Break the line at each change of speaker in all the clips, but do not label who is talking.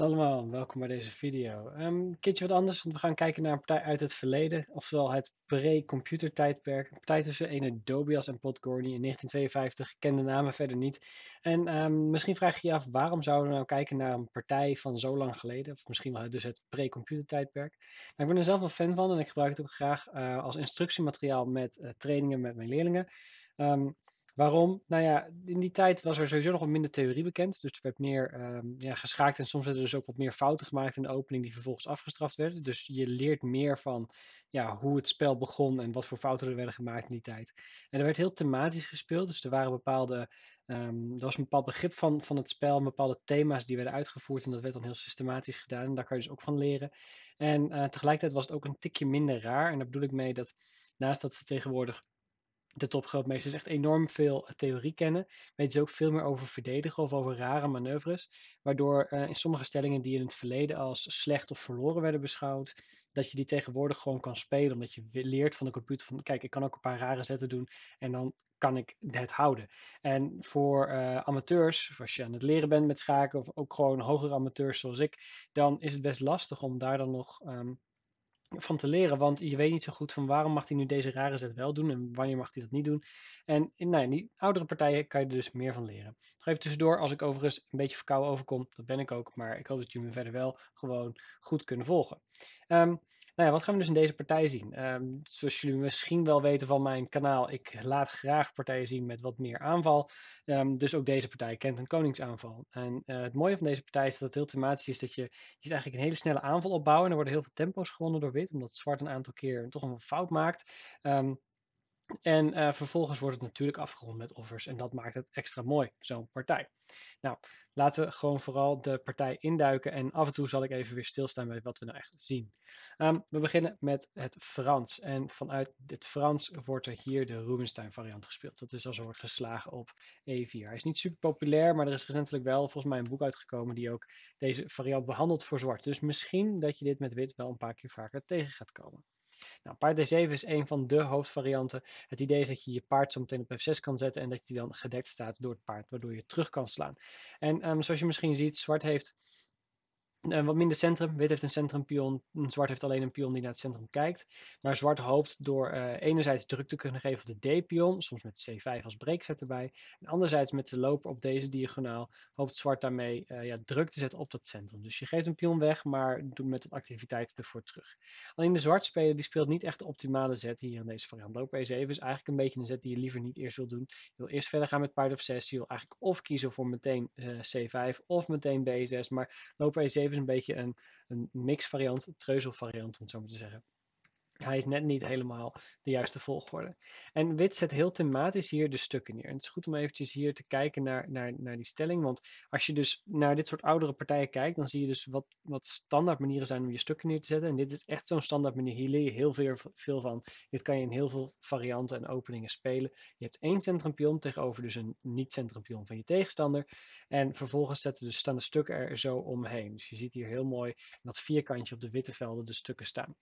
allemaal, welkom bij deze video. Um, een wat anders, want we gaan kijken naar een partij uit het verleden, oftewel het pre-computer tijdperk. Een partij tussen ene Dobias en Podgorny in 1952, kende namen verder niet. En ehm, misschien vraag je je af, waarom zouden we nou kijken naar een partij van zo lang geleden, of misschien wel dus het pre-computer tijdperk. Nou, ik ben er zelf wel fan van en ik gebruik het ook graag eh, als instructiemateriaal met eh, trainingen met mijn leerlingen. Ehm, Waarom? Nou ja, in die tijd was er sowieso nog wat minder theorie bekend. Dus er werd meer um, ja, geschaakt en soms werden er dus ook wat meer fouten gemaakt in de opening die vervolgens afgestraft werden. Dus je leert meer van ja, hoe het spel begon en wat voor fouten er werden gemaakt in die tijd. En er werd heel thematisch gespeeld, dus er waren bepaalde, ehm, er was een bepaald begrip van, van het spel, bepaalde thema's die werden uitgevoerd en dat werd dan heel systematisch gedaan. En daar kan je dus ook van leren. En eh, tegelijkertijd was het ook een tikje minder raar. En daar bedoel ik mee dat naast dat ze tegenwoordig de topgrootmeesters echt enorm veel eh, theorie kennen. Weten ze ook veel meer over verdedigen of over rare manoeuvres. Waardoor eh, in sommige stellingen die in het verleden als slecht of verloren werden beschouwd, dat je die tegenwoordig gewoon kan spelen. Omdat je leert van de computer van kijk, ik kan ook een paar rare zetten doen en dan kan ik het houden. En voor uh, amateurs, als je aan het leren bent met schaken of ook gewoon hogere amateurs zoals ik, dan is het best lastig om daar dan nog... Ehm, van te leren. Want je weet niet zo goed van waarom mag hij nu deze rare zet wel doen en wanneer mag hij dat niet doen. En in, nou, die oudere partijen kan je er dus meer van leren. Nog even tussendoor, als ik overigens een beetje verkouden overkom, dat ben ik ook. Maar ik hoop dat jullie me verder wel gewoon goed kunnen volgen. Ehm, nou ja, wat gaan we dus in deze partij zien? Ehm, zoals jullie misschien wel weten van mijn kanaal, ik laat graag partijen zien met wat meer aanval. Ehm, dus ook deze partij kent een koningsaanval. En eh, het mooie van deze partij is dat het heel thematisch is dat je, je ziet eigenlijk een hele snelle aanval opbouwen. En er worden heel veel tempo's gewonnen door wit omdat zwart een aantal keer toch een fout maakt. Ehm, en eh, vervolgens wordt het natuurlijk afgerond met offers. En dat maakt het extra mooi, zo'n partij. Nou, laten we gewoon vooral de partij induiken. En af en toe zal ik even weer stilstaan bij wat we nou echt zien. Ehm, we beginnen met het Frans. En vanuit het Frans wordt er hier de Rubinstein variant gespeeld. Dat is als een wordt geslagen op E4. Hij is niet super populair, maar er is recentelijk wel volgens mij een boek uitgekomen die ook deze variant behandelt voor zwart. Dus misschien dat je dit met wit wel een paar keer vaker tegen gaat komen. Nou, paard d7 is een van de hoofdvarianten. Het idee is dat je je paard zo meteen op f6 kan zetten en dat die dan gedekt staat door het paard, waardoor je terug kan slaan. En ehm, zoals je misschien ziet, zwart heeft eh, wat minder centrum. Wit heeft een centrumpion. Zwart heeft alleen een pion die naar het centrum kijkt. Maar zwart hoopt door eh, enerzijds druk te kunnen geven op de D-pion, soms met C5 als breekzet erbij. En anderzijds met de loper op deze diagonaal hoopt zwart daarmee eh, ja, druk te zetten op dat centrum. Dus je geeft een pion weg, maar doet met de activiteit ervoor terug. Alleen de zwart speler die speelt niet echt de optimale zet hier in deze variant. Loper E7 is eigenlijk een beetje een zet die je liever niet eerst wil doen. Je wil eerst verder gaan met paard of 6. Je wil eigenlijk of kiezen voor meteen C5 of meteen B6. Maar loper E7 is een beetje een, een mix-variant, treuzel-variant, om het zo maar te zeggen hij is net niet helemaal de juiste volgorde. En wit zet heel thematisch hier de stukken neer. En het is goed om eventjes hier te kijken naar, naar, naar die stelling. Want als je dus naar dit soort oudere partijen kijkt, dan zie je dus wat, wat standaard manieren zijn om je stukken neer te zetten. En dit is echt zo'n standaard manier. Hier leer je heel veel, veel van. Dit kan je in heel veel varianten en openingen spelen. Je hebt één centrumpion tegenover dus een niet-centrumpion van je tegenstander. En vervolgens zetten dus, staan de stukken er zo omheen. Dus je ziet hier heel mooi dat vierkantje op de witte velden de stukken staan.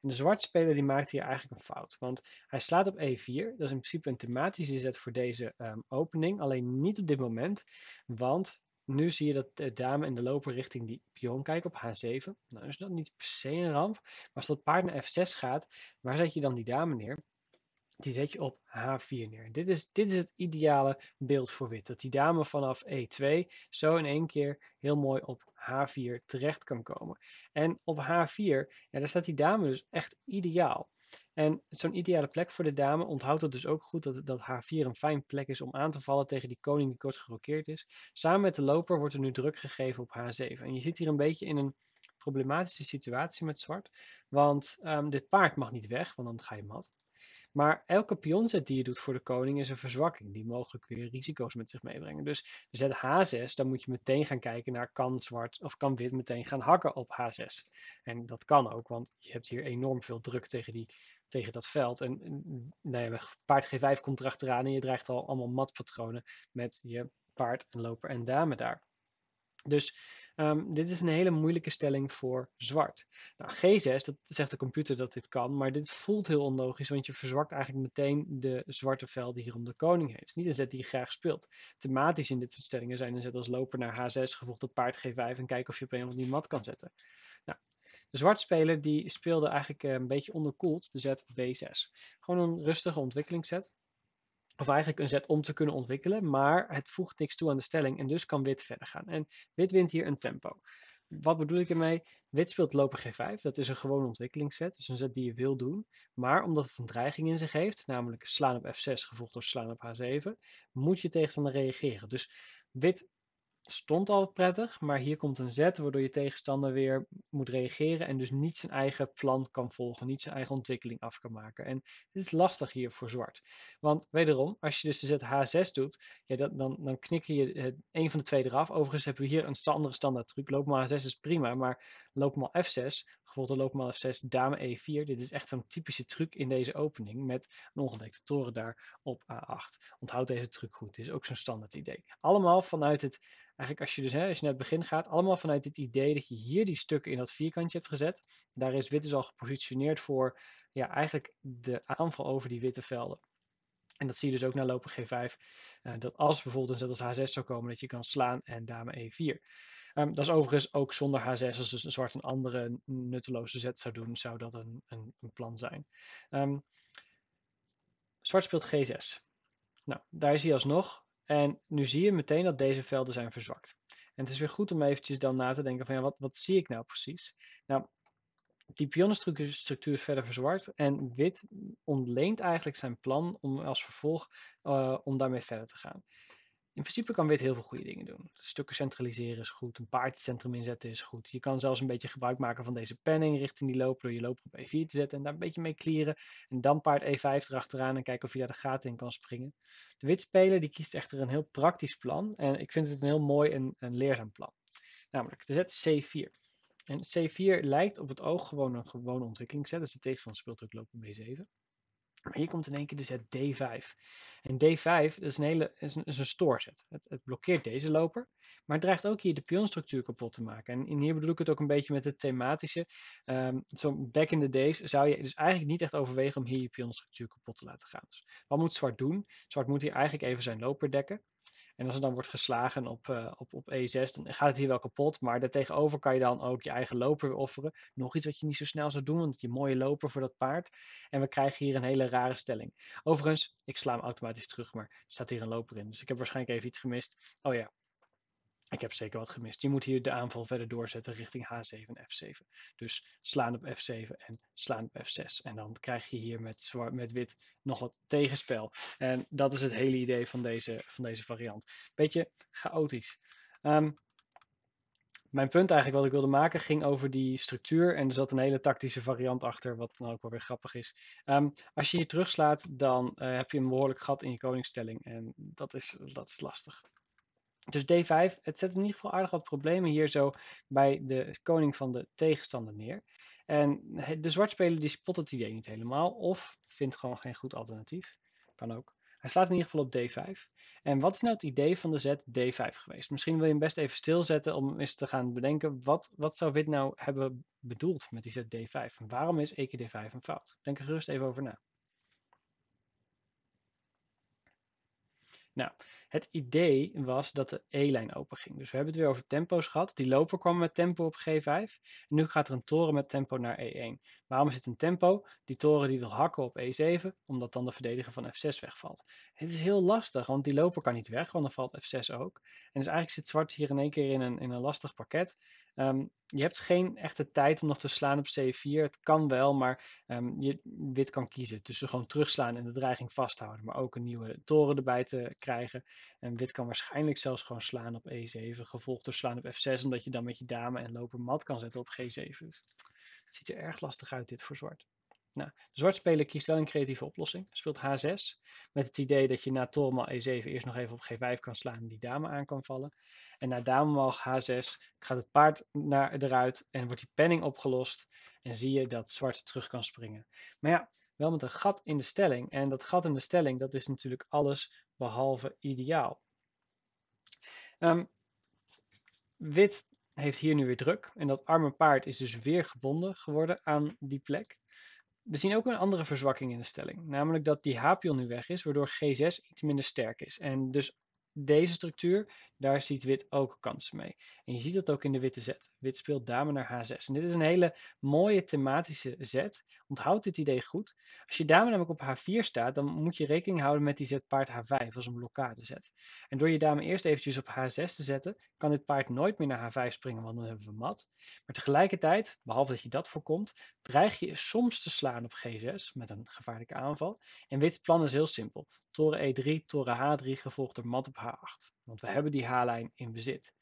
En de zwart die maakt hier eigenlijk een fout. Want hij slaat op E4. Dat is in principe een thematische zet voor deze ehm, opening. Alleen niet op dit moment. Want nu zie je dat de dame en de loper richting die pion kijken op H7. Nou is dat niet per se een ramp. Maar als dat paard naar F6 gaat, waar zet je dan die dame neer? die zet je op H4 neer. Dit is, dit is het ideale beeld voor wit. Dat die dame vanaf E2 zo in één keer heel mooi op H4 terecht kan komen. En op H4, ja, daar staat die dame dus echt ideaal. En zo'n ideale plek voor de dame, onthoudt het dus ook goed dat, dat H4 een fijn plek is om aan te vallen tegen die koning die kort gerokeerd is. Samen met de loper wordt er nu druk gegeven op H7. En je zit hier een beetje in een problematische situatie met zwart, want ehm, dit paard mag niet weg, want dan ga je mat. Maar elke pionzet die je doet voor de koning is een verzwakking die mogelijk weer risico's met zich meebrengen. Dus zet H6, dan moet je meteen gaan kijken naar kan zwart of kan wit meteen gaan hakken op H6. En dat kan ook, want je hebt hier enorm veel druk tegen, die, tegen dat veld. En nou ja, paard G5 komt erachteraan en je dreigt al allemaal matpatronen met je paard en loper en dame daar. Dus ehm, dit is een hele moeilijke stelling voor zwart. Nou, G6, dat zegt de computer dat dit kan, maar dit voelt heel onlogisch, want je verzwakt eigenlijk meteen de zwarte vel die hierom de koning heeft. Niet een zet die je graag speelt. Thematisch in dit soort stellingen zijn een zet als loper naar H6, gevolgd op paard G5 en kijken of je op een of andere mat kan zetten. Nou, de speler die speelde eigenlijk eh, een beetje onderkoeld de zet B6. Gewoon een rustige ontwikkelingsset of eigenlijk een zet om te kunnen ontwikkelen, maar het voegt niks toe aan de stelling en dus kan wit verder gaan. En wit wint hier een tempo. Wat bedoel ik ermee? Wit speelt lopen g5, dat is een gewone ontwikkelingsset, dus een set die je wil doen. Maar omdat het een dreiging in zich heeft, namelijk slaan op f6 gevolgd door slaan op h7, moet je tegenstander reageren. Dus wit stond al prettig, maar hier komt een zet waardoor je tegenstander weer moet reageren en dus niet zijn eigen plan kan volgen, niet zijn eigen ontwikkeling af kan maken. En dit is lastig hier voor zwart. Want wederom, als je dus de zet H6 doet, ja, dat, dan, dan knikken je een eh, van de twee eraf. Overigens hebben we hier een andere standaard truc. Loopmaal H6 is prima, maar loopmaal F6, gevolgd door loopmaal F6, dame E4. Dit is echt zo'n typische truc in deze opening met een ongedekte toren daar op A8. Onthoud deze truc goed, dit is ook zo'n standaard idee. Allemaal vanuit het eigenlijk als je dus, hè, als je naar het begin gaat, allemaal vanuit het idee dat je hier die stukken in dat vierkantje hebt gezet. Daar is wit dus al gepositioneerd voor ja, eigenlijk de aanval over die witte velden. En dat zie je dus ook na lopen G5. Eh, dat als bijvoorbeeld een zet als H6 zou komen, dat je kan slaan en dame E4. Ehm, dat is overigens ook zonder H6, als dus een zwart een andere nutteloze zet zou doen, zou dat een, een, een plan zijn. Um, zwart speelt G6. Nou, daar zie je alsnog en nu zie je meteen dat deze velden zijn verzwakt. En het is weer goed om eventjes dan na te denken van ja, wat, wat zie ik nou precies? Nou, die pionnenstructuur is verder verzwakt en wit ontleent eigenlijk zijn plan om als vervolg eh, om daarmee verder te gaan in principe kan wit heel veel goede dingen doen. Stukken centraliseren is goed, een paardcentrum inzetten is goed. Je kan zelfs een beetje gebruik maken van deze panning richting die loper, door je loper op E4 te zetten en daar een beetje mee klieren. En dan paard E5 erachteraan en kijken of je daar de gaten in kan springen. De witspeler die kiest echter een heel praktisch plan en ik vind het een heel mooi en, leerzaam plan. Namelijk de zet C4. En C4 lijkt op het oog gewoon een gewone ontwikkelingszet, dus de tegenstander speelt ook lopen B7 hier komt in één keer de zet D5. En D5 is een, hele, is een, is een stoorzet. Het, het, blokkeert deze loper, maar het dreigt ook hier de pionstructuur kapot te maken. En, hier bedoel ik het ook een beetje met het thematische. Um, ehm, zo back in the days zou je dus eigenlijk niet echt overwegen om hier je pionstructuur kapot te laten gaan. Dus wat moet zwart doen? Zwart moet hier eigenlijk even zijn loper dekken. En als het dan wordt geslagen op, eh, op, op E6, dan gaat het hier wel kapot. Maar daartegenover kan je dan ook je eigen loper weer offeren. Nog iets wat je niet zo snel zou doen, want je mooie loper voor dat paard. En we krijgen hier een hele rare stelling. Overigens, ik sla hem automatisch terug, maar er staat hier een loper in. Dus ik heb waarschijnlijk even iets gemist. Oh ja, ik heb zeker wat gemist. Je moet hier de aanval verder doorzetten richting H7 en F7. Dus slaan op F7 en slaan op F6. En dan krijg je hier met, zwart, met wit nog wat tegenspel. En dat is het hele idee van deze, van deze variant. Beetje chaotisch. Ehm, mijn punt eigenlijk wat ik wilde maken ging over die structuur. En er zat een hele tactische variant achter, wat dan ook wel weer grappig is. Ehm, als je hier terugslaat, dan eh, heb je een behoorlijk gat in je koningsstelling. En dat is, dat is lastig. Dus D5, het zet in ieder geval aardig wat problemen hier zo bij de koning van de tegenstander neer. En de zwartspeler die spot het idee niet helemaal of vindt gewoon geen goed alternatief. Kan ook. Hij staat in ieder geval op D5. En wat is nou het idee van de zet D5 geweest? Misschien wil je hem best even stilzetten om eens te gaan bedenken. Wat, wat zou wit nou hebben bedoeld met die zet D5? En waarom is EKD5 een fout? Denk er gerust even over na. Nou, het idee was dat de E-lijn open ging. Dus we hebben het weer over tempo's gehad. Die loper kwam met tempo op G5. En nu gaat er een toren met tempo naar E1. Waarom zit een tempo? Die toren die wil hakken op E7, omdat dan de verdediger van F6 wegvalt. Het is heel lastig, want die loper kan niet weg, want dan valt F6 ook. En dus eigenlijk zit zwart hier in één keer in een, in een lastig pakket. Ehm, je hebt geen echte tijd om nog te slaan op C4. Het kan wel, maar ehm, je, wit kan kiezen tussen gewoon terugslaan en de dreiging vasthouden. Maar ook een nieuwe toren erbij te krijgen. En wit kan waarschijnlijk zelfs gewoon slaan op E7, gevolgd door slaan op F6, omdat je dan met je dame en loper mat kan zetten op G7. Het ziet er erg lastig uit dit voor zwart. Nou, de speler kiest wel een creatieve oplossing. Speelt H6 met het idee dat je na torenmal E7 eerst nog even op G5 kan slaan en die dame aan kan vallen. En na damemal H6 gaat het paard naar, eruit en wordt die penning opgelost. En zie je dat zwart terug kan springen. Maar ja, wel met een gat in de stelling. En dat gat in de stelling, dat is natuurlijk alles behalve ideaal. Um, wit heeft hier nu weer druk. En dat arme paard is dus weer gebonden geworden aan die plek. We zien ook een andere verzwakking in de stelling. Namelijk dat die Hapion nu weg is, waardoor G6 iets minder sterk is. En dus deze structuur, daar ziet wit ook kansen mee. En je ziet dat ook in de witte zet. Wit speelt dame naar h6. En dit is een hele mooie thematische zet. Onthoud dit idee goed. Als je dame namelijk op h4 staat, dan moet je rekening houden met die zet paard h5 als een blokkadezet. En door je dame eerst eventjes op h6 te zetten, kan dit paard nooit meer naar h5 springen, want dan hebben we mat. Maar tegelijkertijd, behalve dat je dat voorkomt, dreig je soms te slaan op g6 met een gevaarlijke aanval. En wit plan is heel simpel. Toren e3, toren h3, gevolgd door mat op h Want we hebben die H-lijn in bezit.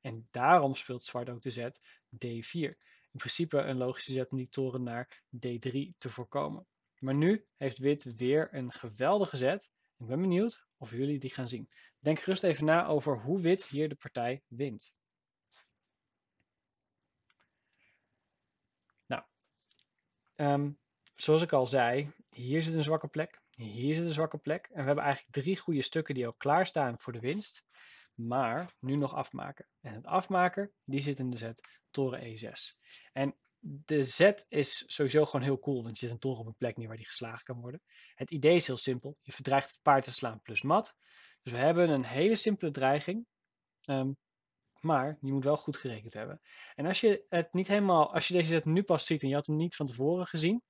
En daarom speelt zwart ook de zet D4. In principe een logische zet om die toren naar D3 te voorkomen. Maar nu heeft wit weer een geweldige zet. Ik ben benieuwd of jullie die gaan zien. Denk gerust even na over hoe wit hier de partij wint. Nou, ehm, zoals ik al zei, hier zit een zwakke plek. Hier zit een zwakke plek. En we hebben eigenlijk drie goede stukken die al klaarstaan voor de winst. Maar nu nog afmaken. En het afmaken, die zit in de zet toren E6. En de zet is sowieso gewoon heel cool, want je zit een toren op een plek neer waar die geslagen kan worden. Het idee is heel simpel. Je verdreigt het paard te slaan plus mat. Dus we hebben een hele simpele dreiging. Ehm, maar je moet wel goed gerekend hebben. En als je, het niet helemaal, als je deze zet nu pas ziet en je had hem niet van tevoren gezien,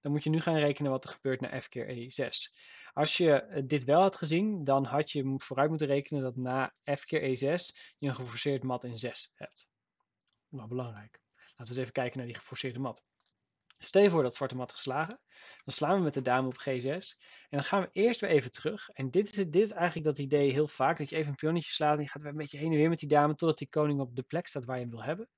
dan moet je nu gaan rekenen wat er gebeurt na f keer e6. Als je eh, dit wel had gezien, dan had je vooruit moeten rekenen dat na f keer e6 je een geforceerd mat in 6 hebt. Nou belangrijk. Laten we eens even kijken naar die geforceerde mat. Stel je voor dat zwarte mat geslagen. Dan slaan we met de dame op g6. En dan gaan we eerst weer even terug. En dit is dit eigenlijk dat idee heel vaak. Dat je even een pionnetje slaat en je gaat weer een beetje heen en weer met die dame. Totdat die koning op de plek staat waar je hem wil hebben.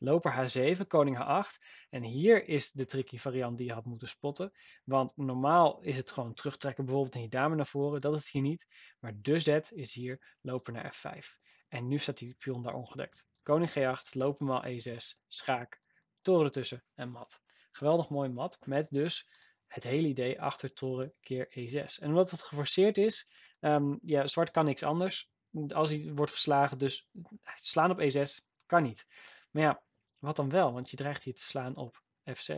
Loper H7, koning H8. En hier is de tricky variant die je had moeten spotten. Want normaal is het gewoon terugtrekken bijvoorbeeld in je dame naar voren. Dat is het hier niet. Maar de zet is hier loper naar F5. En nu staat die pion daar ongedekt. Koning G8, lopen maal E6, schaak, toren ertussen en mat. Geweldig mooi mat met dus het hele idee achter toren keer E6. En omdat het geforceerd is, ehm, ja, zwart kan niks anders. Als hij wordt geslagen, dus slaan op E6 kan niet. Maar ja, wat dan wel, want je dreigt hier te slaan op f6.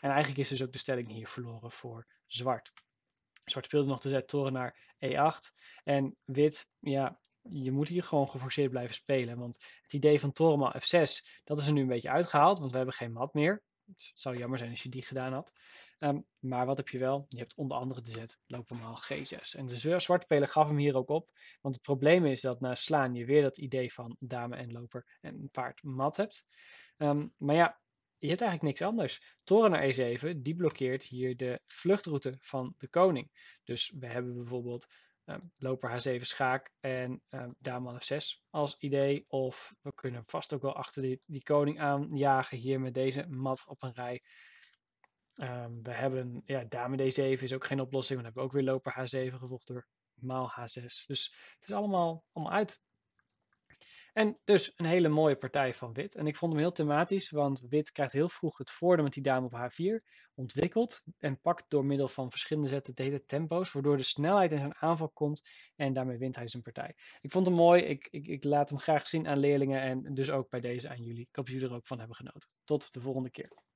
En eigenlijk is dus ook de stelling hier verloren voor zwart. Zwart speelde nog de toren naar e8. En wit, ja, je moet hier gewoon geforceerd blijven spelen. Want het idee van torenmaal f6, dat is er nu een beetje uitgehaald, want we hebben geen mat meer. Het zou jammer zijn als je die gedaan had. Ehm, maar wat heb je wel? Je hebt onder andere de zet loopnormaal G6. En de zwarte speler gaf hem hier ook op. Want het probleem is dat na slaan je weer dat idee van dame en loper en paard mat hebt. Ehm, maar ja, je hebt eigenlijk niks anders. Toren naar E7, die blokkeert hier de vluchtroute van de koning. Dus we hebben bijvoorbeeld um, loper H7 schaak en um, dame F6 als idee. Of we kunnen vast ook wel achter die, die koning aanjagen hier met deze mat op een rij. Ehm, we hebben, ja, dame D7 is ook geen oplossing. we hebben ook weer loper H7 gevolgd door maal H6. Dus het is allemaal, allemaal uit. En dus een hele mooie partij van wit. En ik vond hem heel thematisch, want wit krijgt heel vroeg het voordeel met die dame op H4. Ontwikkelt en pakt door middel van verschillende zetten de hele tempo's, waardoor de snelheid in zijn aanval komt en daarmee wint hij zijn partij. Ik vond hem mooi, ik, ik, ik laat hem graag zien aan leerlingen en dus ook bij deze aan jullie. Ik hoop dat jullie er ook van hebben genoten. Tot de volgende keer.